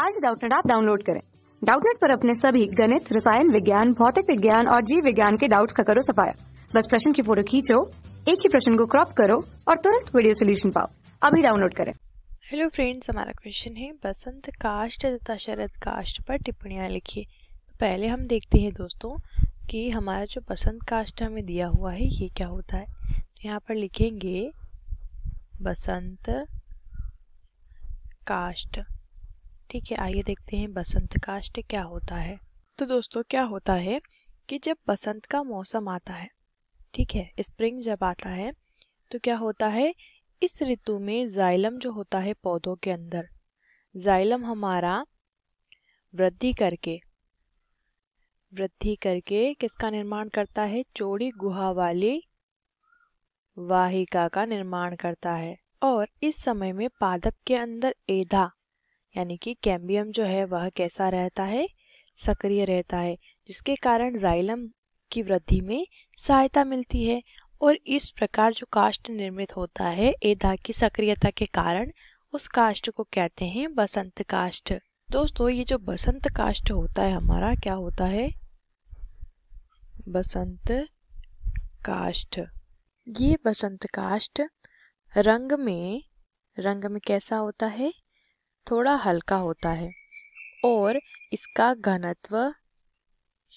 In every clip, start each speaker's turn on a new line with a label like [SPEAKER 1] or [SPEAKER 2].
[SPEAKER 1] आज डाउटनेट आप डाउनलोड करें डाउटनेट पर अपने सभी गणित रसायन विज्ञान भौतिक विज्ञान और जीव विज्ञान के डाउट्स का करो सफाया बस प्रश्न की फोटो खींचो एक ही प्रश्न को क्रॉप करो और तुरंत वीडियो सोल्यूशन पाओ अभी डाउनलोड करें
[SPEAKER 2] हेलो फ्रेंड्स हमारा क्वेश्चन है बसंत काष्ट तथा शरद काष्ट पर टिप्पणियाँ लिखिए तो पहले हम देखते हैं दोस्तों कि हमारा जो बसंत काष्ट हमें दिया हुआ है ये क्या होता है तो यहाँ पर लिखेंगे बसंत काष्ट ठीक है आइए देखते हैं बसंत काष्ट क्या होता है तो दोस्तों क्या होता है कि जब बसंत का मौसम आता है ठीक है स्प्रिंग जब आता है तो क्या होता है इस ऋतु में जाइलम जो होता है पौधों के अंदर जाइलम हमारा वृद्धि करके वृद्धि करके किसका निर्माण करता है चौड़ी गुहा वाली वाहिका का निर्माण करता है और इस समय में पादप के अंदर एधा यानी कि कैम्बियम जो है वह कैसा रहता है सक्रिय रहता है जिसके कारण जाइलम की वृद्धि में सहायता मिलती है और इस प्रकार जो काष्ट निर्मित होता है एधा की सक्रियता के कारण उस काष्ट को कहते हैं बसंत काष्ट दोस्तों ये जो बसंत काष्ट होता है हमारा क्या होता है बसंत काष्ट ये बसंत काष्ट रंग में रंग में कैसा होता है थोड़ा हल्का होता है और इसका घनत्व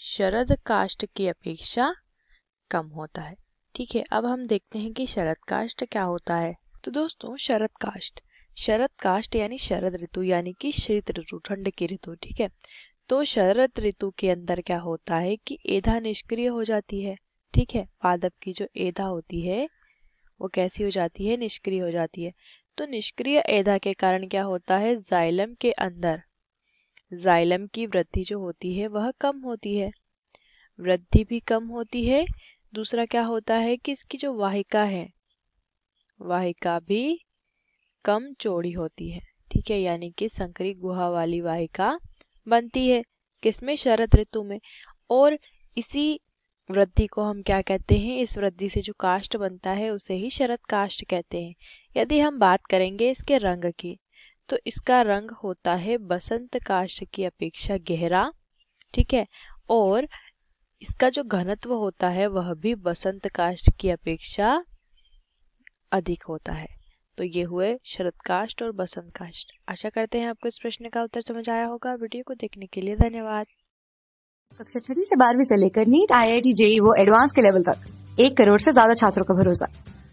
[SPEAKER 2] शरद काष्ट की अपेक्षा कम होता है ठीक है अब हम देखते हैं कि शरद काष्ट क्या होता है तो दोस्तों शरद काष्ट शरद काष्ट यानी शरद ऋतु यानी कि शीत ऋतु ठंड की ऋतु ठीक है तो शरद ऋतु के अंदर क्या होता है कि एधा निष्क्रिय हो जाती है ठीक है पादप की जो एधा होती है वो कैसी हो जाती है निष्क्रिय हो जाती है तो निष्क्रिय एधा के कारण क्या होता है जाइलम के अंदर जाइलम की वृद्धि जो होती है वह कम होती है वृद्धि भी कम होती है दूसरा क्या होता है कि इसकी जो वाहिका है वाहिका भी कम चौड़ी होती है ठीक है यानी कि संकरी गुहा वाली वाहिका बनती है किसमें शरद ऋतु में और इसी वृद्धि को हम क्या कहते हैं इस वृद्धि से जो काष्ट बनता है उसे ही शरद काष्ट कहते हैं यदि हम बात करेंगे इसके रंग की तो इसका रंग होता है बसंत काष्ठ की अपेक्षा गहरा ठीक है और इसका जो घनत्व होता है वह भी बसंत काष्ठ की अपेक्षा अधिक होता है तो ये हुए शरद काष्ठ और बसंत काष्ठ आशा करते हैं आपको इस प्रश्न का उत्तर समझ आया होगा वीडियो को देखने के लिए धन्यवाद
[SPEAKER 1] कक्षा छठी से बारहवीं से लेकर NEET I I T JEE वो एडवांस के लेवल तक एक करोड़ से ज्यादा छात्रों का भरोसा